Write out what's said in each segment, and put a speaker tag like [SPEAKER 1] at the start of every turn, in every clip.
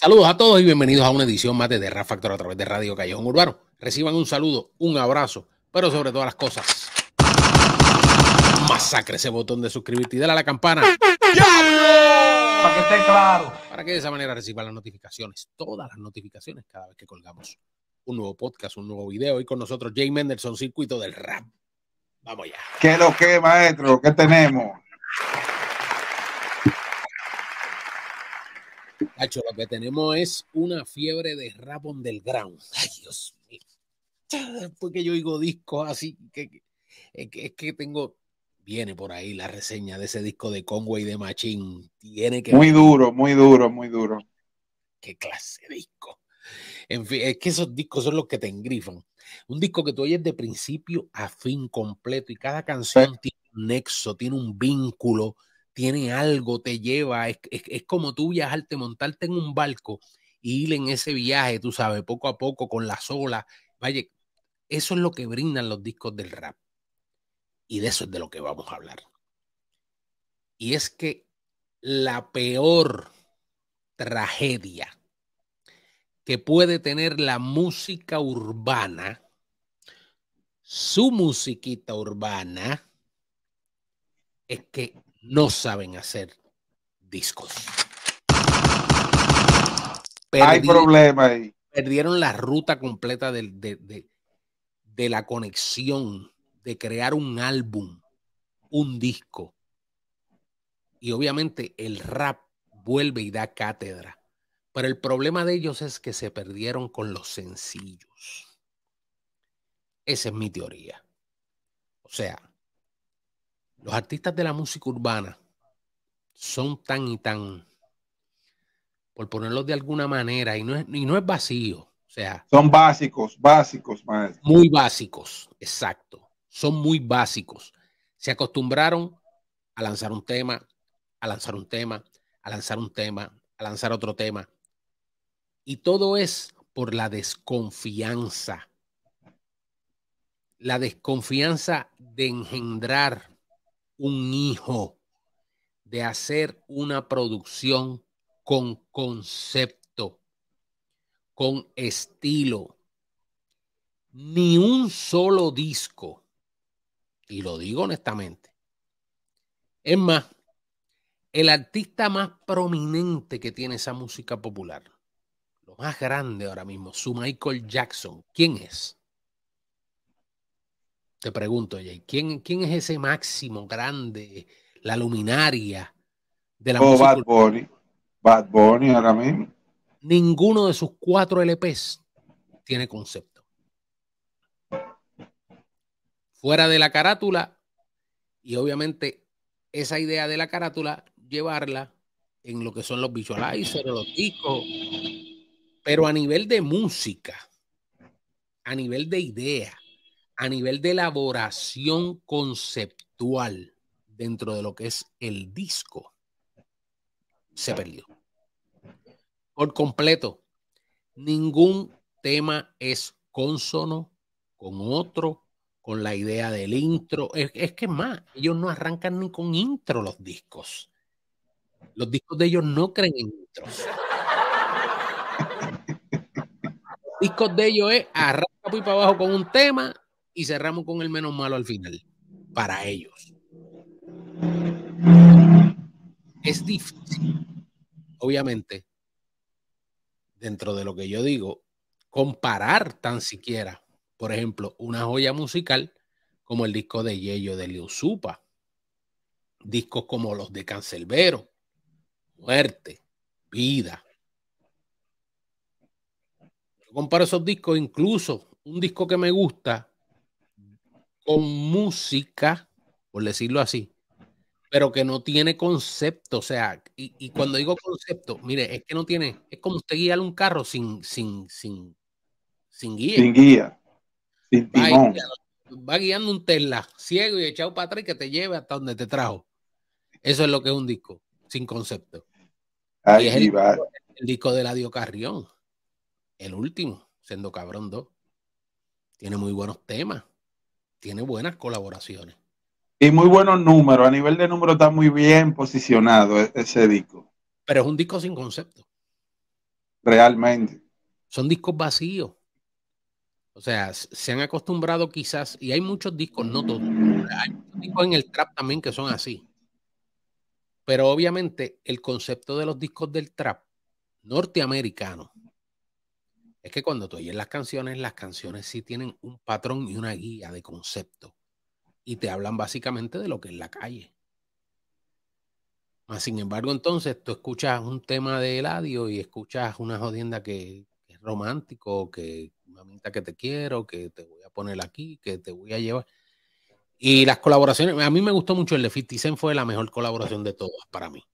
[SPEAKER 1] Saludos a todos y bienvenidos a una edición más de The Rap Factor a través de Radio Callejón Urbano. Reciban un saludo, un abrazo, pero sobre todas las cosas, masacre ese botón de suscribirte y dale a la campana. Para que esté claro. Para que de esa manera reciban las notificaciones, todas las notificaciones cada vez que colgamos un nuevo podcast, un nuevo video. Y con nosotros Jay Mendelson, Circuito del Rap. Vamos ya.
[SPEAKER 2] ¿Qué es lo que, maestro? ¿Qué tenemos?
[SPEAKER 1] lo que tenemos es una fiebre de rap del ground. Ay, Dios mío. porque ah, yo oigo discos así, que, es que, tengo, viene por ahí la reseña de ese disco de Conway de Machín. Tiene que. Muy duro, muy duro, muy duro. Qué clase de disco. En fin, es que esos discos son los que te engrifan. Un disco que tú oyes de principio a fin completo y cada canción tiene un nexo, tiene un vínculo tiene algo, te lleva, es, como tú viajarte, montarte en un barco y ir en ese viaje, tú sabes, poco a poco con la sola, Vaya, eso es lo que brindan los discos del rap. Y de eso es de lo que vamos a hablar. Y es que la peor tragedia que puede tener la música urbana, su musiquita urbana, es que no saben hacer discos. Hay problema ahí. Perdieron la ruta completa de la conexión, de crear un álbum, un disco. Y obviamente el rap vuelve y da cátedra. Pero el problema de ellos es que se perdieron con los sencillos. Esa es mi teoría. O sea, los artistas de la música urbana son tan y tan, por ponerlos de alguna manera, y no es, y no es vacío. O sea, son básicos, básicos, maestro. Muy básicos, exacto. Son muy básicos. Se acostumbraron a lanzar un tema, a lanzar un tema, a lanzar un tema, a lanzar otro tema. Y todo es por la desconfianza. La desconfianza de engendrar un hijo, de hacer una producción con concepto, con estilo. Ni un solo disco, y lo digo honestamente. Es más, el artista más prominente que tiene esa música popular, lo más grande ahora mismo, su Michael Jackson, ¿quién es? pregunto, ¿quién, quién es ese máximo grande, la luminaria
[SPEAKER 2] de la oh, música? Bad Bunny. Bad Bunny ahora mismo.
[SPEAKER 1] Ninguno de sus cuatro LPs tiene concepto. Fuera de la carátula, y obviamente esa idea de la carátula, llevarla en lo que son los visualizers, los discos, pero a nivel de música, a nivel de idea, a nivel de elaboración conceptual dentro de lo que es el disco, se perdió. Por completo, ningún tema es consono con otro, con la idea del intro. Es, que más, ellos no arrancan ni con intro los discos. Los discos de ellos no creen en intros. discos de ellos es arranca y para abajo con un tema, y cerramos con el menos malo al final, para ellos. Es difícil, obviamente, dentro de lo que yo digo, comparar tan siquiera, por ejemplo, una joya musical como el disco de Yello de Liu Supa, discos como los de Cancelbero, Muerte, Vida. Yo comparo esos discos, incluso un disco que me gusta, con música, por decirlo así, pero que no tiene concepto. O sea, y, cuando digo concepto, mire, es que no tiene, es como usted guiar un carro sin, sin, sin, sin guía. Sin guía. va, guiando, un Tesla ciego y echado para atrás que te lleve hasta donde te trajo. Eso es lo que es un disco, sin concepto. Ahí el, el disco de Ladio Carrión, el último, siendo cabrón 2. Tiene muy buenos temas tiene buenas colaboraciones. Y muy buenos números. A nivel de números está muy
[SPEAKER 2] bien posicionado e-, ese disco.
[SPEAKER 1] Pero es un disco sin concepto. Realmente. Son discos vacíos. O sea, se han acostumbrado quizás, y hay muchos discos, no todos, hay muchos discos en el trap también que son así. Pero obviamente el concepto de los discos del trap norteamericano es que cuando tú oyes las canciones, las canciones sí tienen un patrón y una guía de concepto. Y te hablan básicamente de lo que es la calle. sin embargo, entonces tú escuchas un tema de Eladio y escuchas una jodienda que, es romántico, que mamita que te quiero, que te voy a poner aquí, que te voy a llevar. Y las colaboraciones, a mí me gustó mucho el de 50 Cent, fue la mejor colaboración de todas para mí.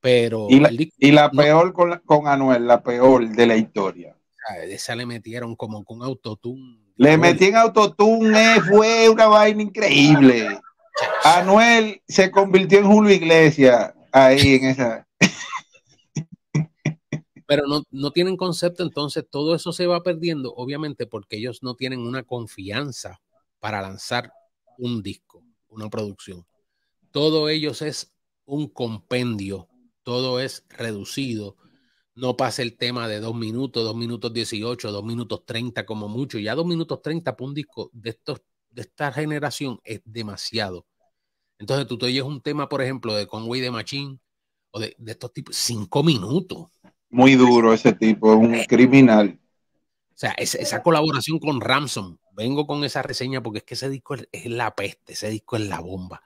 [SPEAKER 1] Pero y
[SPEAKER 2] la, peor con, con Anuel, la peor de la historia.
[SPEAKER 1] Eh, esa le metieron como con autotune. Le metí en
[SPEAKER 2] autotune, eh, fue una vaina increíble. Anuel se convirtió en Julio Iglesias ahí en esa.
[SPEAKER 1] Pero no, no tienen concepto, entonces todo eso se va perdiendo, obviamente, porque ellos no tienen una confianza para lanzar un disco, una producción. Todo ellos es un compendio, todo es reducido, no pasa el tema de dos minutos, dos minutos dieciocho, dos minutos treinta como mucho. Ya dos minutos treinta para un disco de, estos, de esta generación es demasiado. Entonces tú te oyes un tema, por ejemplo, de Conway de Machín o de, estos tipos, cinco minutos.
[SPEAKER 2] Muy duro ese tipo, un eh, criminal.
[SPEAKER 1] O sea, esa, colaboración con Ramson, vengo con esa reseña porque es que ese disco es la peste, ese disco es la bomba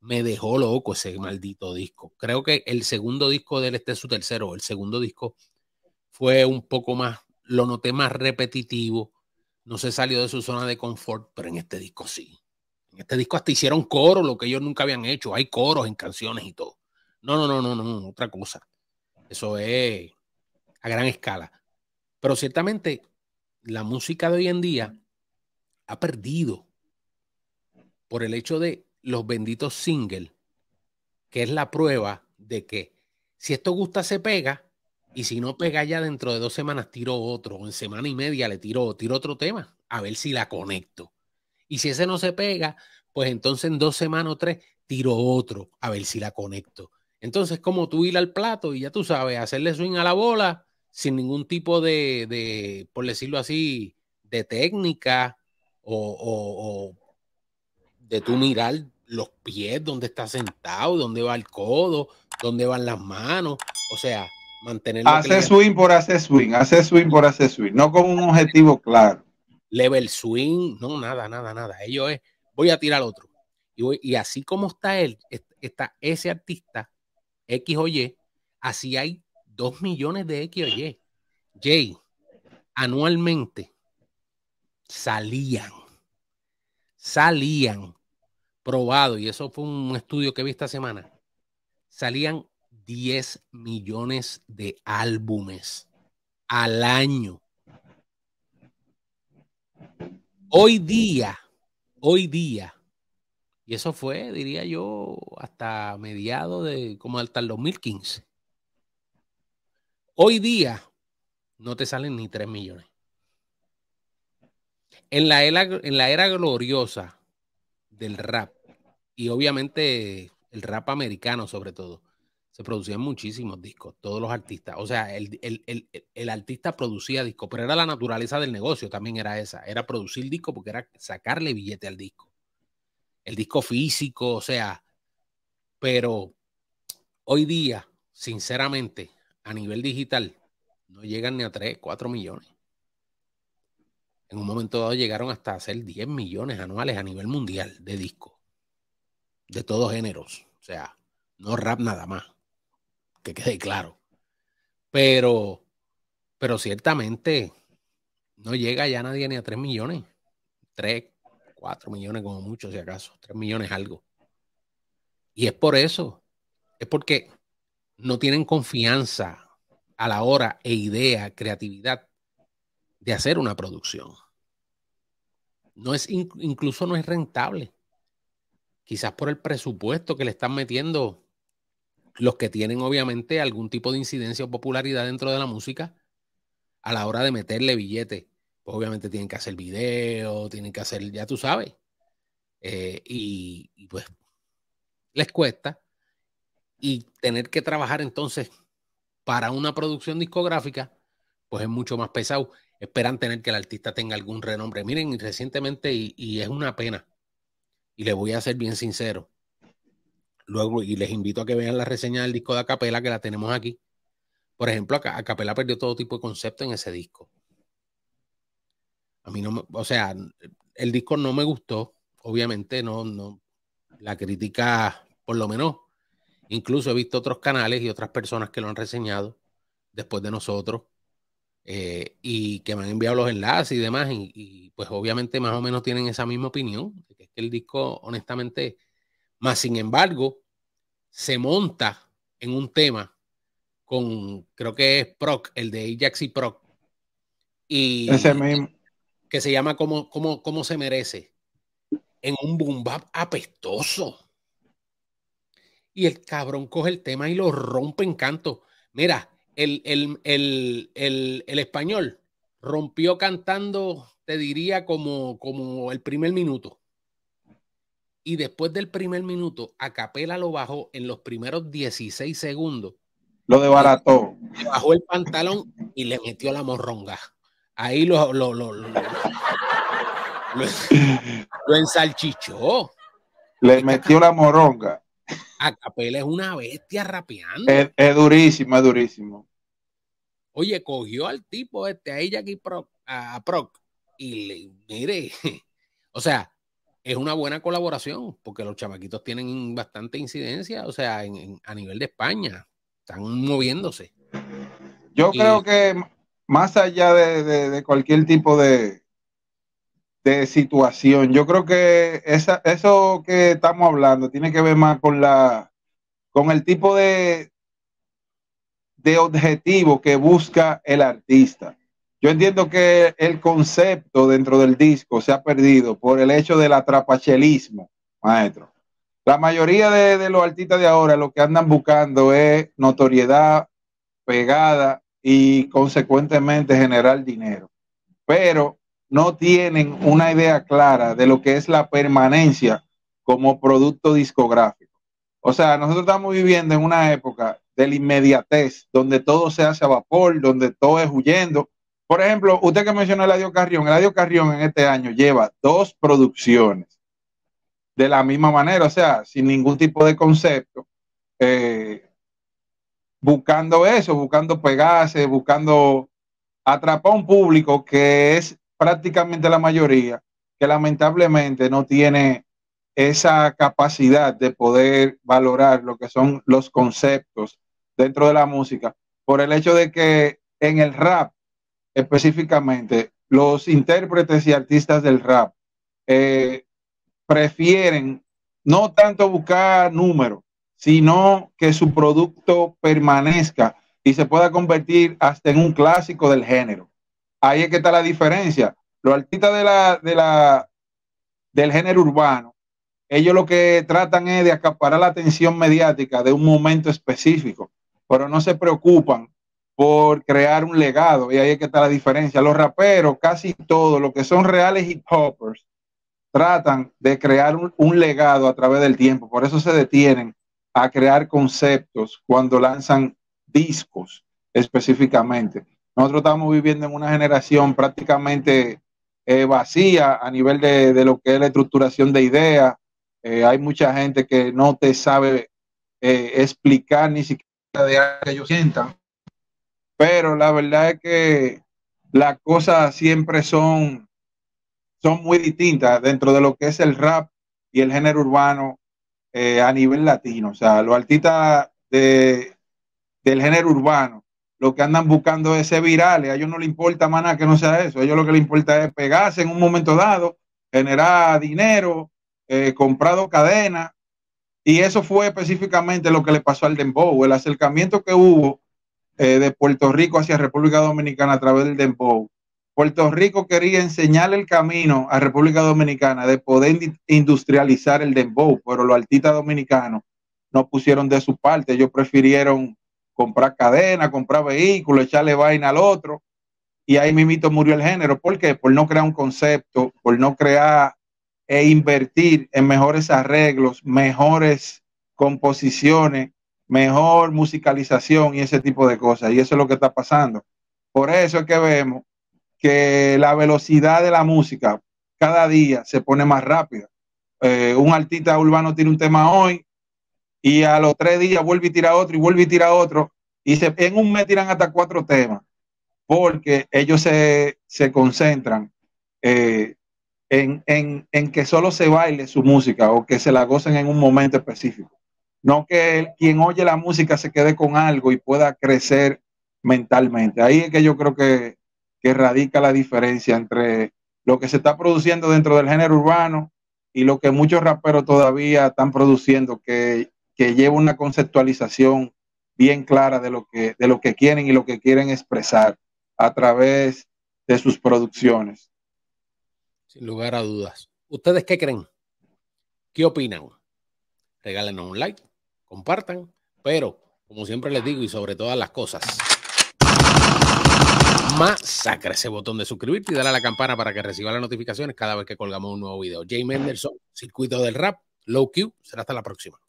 [SPEAKER 1] me dejó loco ese maldito disco. Creo que el segundo disco de él, este es su tercero, el segundo disco fue un poco más, lo noté más repetitivo, no se salió de su zona de confort, pero en este disco sí. En este disco hasta hicieron coro, lo que ellos nunca habían hecho, hay coros en canciones y todo. No, no, no, no, no, otra cosa. Eso es a gran escala. Pero ciertamente la música de hoy en día ha perdido por el hecho de los benditos singles, que es la prueba de que si esto gusta se pega y si no pega ya dentro de dos semanas tiro otro o en semana y media le tiro, otro tema a ver si la conecto. Y si ese no se pega, pues entonces en dos semanas o tres tiro otro a ver si la conecto. Entonces como tú ir al plato y ya tú sabes, hacerle swing a la bola sin ningún tipo de, de por decirlo así, de técnica o de tú mirar los pies, dónde está sentado, dónde va el codo, dónde van las manos. O sea, mantener. Hace swing
[SPEAKER 2] por hacer swing, hace swing por hacer swing, no con un objetivo claro.
[SPEAKER 1] Level swing, no, nada, nada, nada. Ellos es, voy a tirar otro. Y, así como está él, está ese artista, X o Y, así hay dos millones de X o Y. anualmente salían, salían probado, y eso fue un estudio que vi esta semana, salían 10 millones de álbumes al año. Hoy día, hoy día, y eso fue, diría yo, hasta mediados de, como hasta el 2015. Hoy día no te salen ni 3 millones. En la era, en la era gloriosa del rap, y obviamente el rap americano sobre todo, se producían muchísimos discos, todos los artistas. O sea, el, artista producía discos, pero era la naturaleza del negocio, también era esa. Era producir disco porque era sacarle billete al disco. El disco físico, o sea, pero hoy día, sinceramente, a nivel digital, no llegan ni a tres, cuatro millones. En un momento dado llegaron hasta hacer 10 millones anuales a nivel mundial de discos, de todos géneros. O sea, no rap nada más, que quede claro. Pero, pero ciertamente no llega ya nadie ni a 3 millones. 3, 4 millones como mucho, si acaso. 3 millones algo. Y es por eso. Es porque no tienen confianza a la hora e idea, creatividad de hacer una producción. No es incluso no es rentable. Quizás por el presupuesto que le están metiendo los que tienen obviamente algún tipo de incidencia o popularidad dentro de la música a la hora de meterle billete. Pues obviamente tienen que hacer video, tienen que hacer, ya tú sabes. Eh, y pues les cuesta. Y tener que trabajar entonces para una producción discográfica pues es mucho más pesado. Esperan tener que el artista tenga algún renombre. Miren, recientemente, y, es una pena, y les voy a ser bien sincero, luego, y les invito a que vean la reseña del disco de Acapela, que la tenemos aquí. Por ejemplo, Acapela perdió todo tipo de concepto en ese disco. A mí no me, o sea, el disco no me gustó, obviamente, no, no, la crítica, por lo menos, incluso he visto otros canales y otras personas que lo han reseñado después de nosotros, eh, y que me han enviado los enlaces y demás, y, pues obviamente más o menos tienen esa misma opinión, que es que el disco honestamente, más sin embargo, se monta en un tema con, creo que es Proc, el de Ajax y Proc, y que se llama como, como, se merece, en un boom bap apestoso. Y el cabrón coge el tema y lo rompe en canto. Mira, el, el, español rompió cantando, te diría, como, como el primer minuto. Y después del primer minuto, a lo bajó en los primeros 16 segundos. Lo debarató. Le bajó el pantalón y le metió la morronga. Ahí lo, lo, lo, ensalchichó.
[SPEAKER 2] Le metió la morronga.
[SPEAKER 1] A es una bestia rapeando.
[SPEAKER 2] Es, es durísimo, es durísimo.
[SPEAKER 1] Oye, cogió al tipo este, a ella aquí a, Proc, y le, mire, o sea, es una buena colaboración, porque los chamaquitos tienen bastante incidencia, o sea, a nivel de España, están moviéndose. Yo creo que
[SPEAKER 2] más allá de, cualquier tipo de, de, situación, yo creo que esa, eso que estamos hablando tiene que ver más con la con el tipo de, de objetivo que busca el artista. Yo entiendo que el concepto dentro del disco se ha perdido por el hecho del atrapachelismo, maestro. La mayoría de, los artistas de ahora lo que andan buscando es notoriedad, pegada y consecuentemente generar dinero. Pero no tienen una idea clara de lo que es la permanencia como producto discográfico. O sea, nosotros estamos viviendo en una época de la inmediatez, donde todo se hace a vapor, donde todo es huyendo. Por ejemplo, usted que mencionó radio Carrión, el radio Carrión en este año lleva dos producciones de la misma manera, o sea, sin ningún tipo de concepto, eh, buscando eso, buscando pegarse, buscando atrapar a un público que es prácticamente la mayoría, que lamentablemente no tiene esa capacidad de poder valorar lo que son los conceptos dentro de la música, por el hecho de que en el rap específicamente, los intérpretes y artistas del rap eh, prefieren no tanto buscar números, sino que su producto permanezca y se pueda convertir hasta en un clásico del género. Ahí es que está la diferencia. Los artistas de la, de la, del género urbano ellos lo que tratan es de acaparar la atención mediática de un momento específico, pero no se preocupan por crear un legado, y ahí es que está la diferencia. Los raperos, casi todos, los que son reales hip hoppers, tratan de crear un, legado a través del tiempo, por eso se detienen a crear conceptos cuando lanzan discos específicamente. Nosotros estamos viviendo en una generación prácticamente eh, vacía a nivel de, de, lo que es la estructuración de ideas, eh, hay mucha gente que no te sabe eh, explicar ni siquiera de algo que ellos sientan. Pero la verdad es que las cosas siempre son, son muy distintas dentro de lo que es el rap y el género urbano eh, a nivel latino. O sea, los artistas del género urbano, lo que andan buscando es ser virales. A ellos no le importa más nada que no sea eso. A ellos lo que le importa es pegarse en un momento dado, generar dinero eh, comprado cadena, y eso fue específicamente lo que le pasó al Dembow, el acercamiento que hubo eh, de Puerto Rico hacia República Dominicana a través del Dembow. Puerto Rico quería enseñar el camino a República Dominicana de poder industrializar el Dembow, pero los artistas dominicanos no pusieron de su parte, ellos prefirieron comprar cadena, comprar vehículos, echarle vaina al otro. Y ahí mismito murió el género. ¿Por qué? Por no crear un concepto, por no crear e invertir en mejores arreglos, mejores composiciones, mejor musicalización y ese tipo de cosas. Y eso es lo que está pasando. Por eso es que vemos que la velocidad de la música cada día se pone más rápida. Eh, un artista urbano tiene un tema hoy y a los tres días vuelve y tira otro y vuelve y tira otro. Y se, en un mes tiran hasta cuatro temas porque ellos se, se concentran eh, en, en, que solo se baile su música o que se la gocen en un momento específico. No que quien oye la música se quede con algo y pueda crecer mentalmente. Ahí es que yo creo que, que radica la diferencia entre lo que se está produciendo dentro del género urbano y lo que muchos raperos todavía están produciendo, que, que lleva una conceptualización bien clara de lo, que, de lo que quieren y lo que quieren expresar a través de sus producciones
[SPEAKER 1] sin lugar a dudas. ¿Ustedes qué creen? ¿Qué opinan? Regálenos un like, compartan, pero como siempre les digo y sobre todas las cosas, masacre ese botón de suscribirte y dale a la campana para que reciba las notificaciones cada vez que colgamos un nuevo video. Jay Menderson, Circuito del Rap, Low Q, será hasta la próxima.